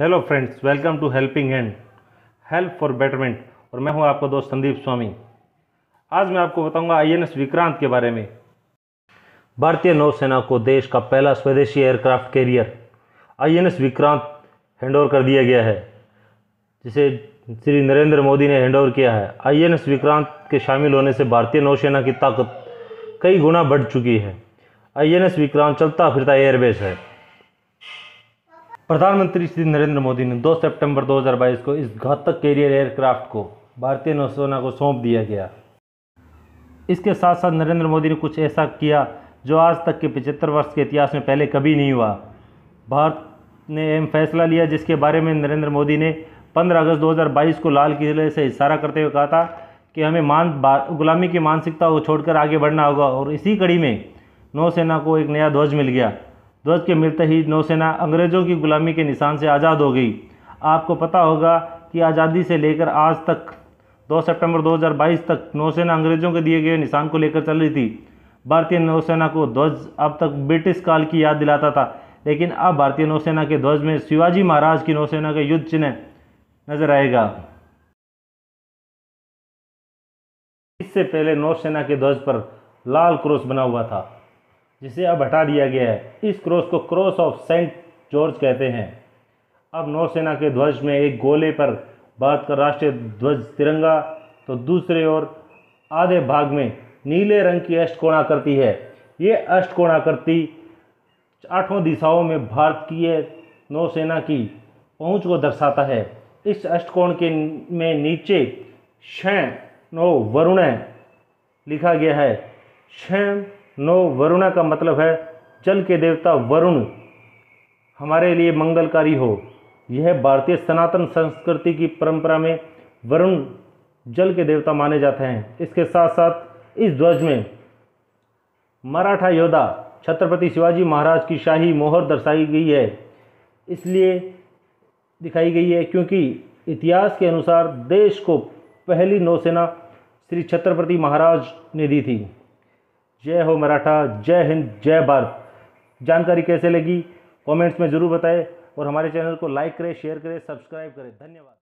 hello friends welcome to helping hand help for betterment और मैं हूं आपका दोस्त संदीप स्वामी आज मैं आपको बताऊंगा आईएनएस विक्रांत के बारे में भारतीय नौसेना को देश का पहला स्वदेशी aircraft carrier INS Vikrant handover कर दिया गया है जिसे श्री नरेंद्र मोदी ने हैंडओवर किया है आईएनएस विक्रांत के शामिल होने से भारतीय नौसेना की ताकत कई गुना बढ़ चुकी है आईएनएस विक्रांत चलता फिरता एयरबेस है प्रधानमंत्री श्री नरेंद्र मोदी ने 2 सितंबर 2022 को इस घातक कैरियर एयरक्राफ्ट को भारतीय नौसेना को सौंप दिया गया इसके साथ साथ नरेंद्र मोदी ने कुछ ऐसा किया जो आज तक के पिचहत्तर वर्ष के इतिहास में पहले कभी नहीं हुआ भारत ने अहम फैसला लिया जिसके बारे में नरेंद्र मोदी ने 15 अगस्त 2022 को लाल किले से इशारा करते हुए कहा था कि हमें मान गुलामी की मानसिकता को छोड़कर आगे बढ़ना होगा और इसी कड़ी में नौसेना को एक नया ध्वज मिल गया ध्वज के मिलते ही नौसेना अंग्रेज़ों की गुलामी के निशान से आज़ाद हो गई आपको पता होगा कि आज़ादी से लेकर आज तक 2 सितंबर 2022 तक नौसेना अंग्रेज़ों के दिए गए निशान को लेकर चल रही थी भारतीय नौसेना को ध्वज अब तक ब्रिटिश काल की याद दिलाता था लेकिन अब भारतीय नौसेना के ध्वज में शिवाजी महाराज की नौसेना का युद्ध चिन्ह नजर आएगा इससे पहले नौसेना के ध्वज पर लाल क्रॉस बना हुआ था जिसे अब हटा दिया गया है इस क्रॉस को क्रॉस ऑफ सेंट जॉर्ज कहते हैं अब नौसेना के ध्वज में एक गोले पर भारत का राष्ट्रीय ध्वज तिरंगा तो दूसरे ओर आधे भाग में नीले रंग की अष्टकोणाकृति है ये अष्टकोणाकृति आठों दिशाओं में भारत की नौसेना की पहुंच को दर्शाता है इस अष्टकोण के में नीचे क्षण नौ वरुण लिखा गया है क्षण नौ वरुणा का मतलब है जल के देवता वरुण हमारे लिए मंगलकारी हो यह भारतीय सनातन संस्कृति की परंपरा में वरुण जल के देवता माने जाते हैं इसके साथ साथ इस ध्वज में मराठा योद्धा छत्रपति शिवाजी महाराज की शाही मोहर दर्शाई गई है इसलिए दिखाई गई है क्योंकि इतिहास के अनुसार देश को पहली नौसेना श्री छत्रपति महाराज ने दी थी जय हो मराठा जय हिंद जय भारत जानकारी कैसे लगी कमेंट्स में ज़रूर बताएं और हमारे चैनल को लाइक करें शेयर करें सब्सक्राइब करें धन्यवाद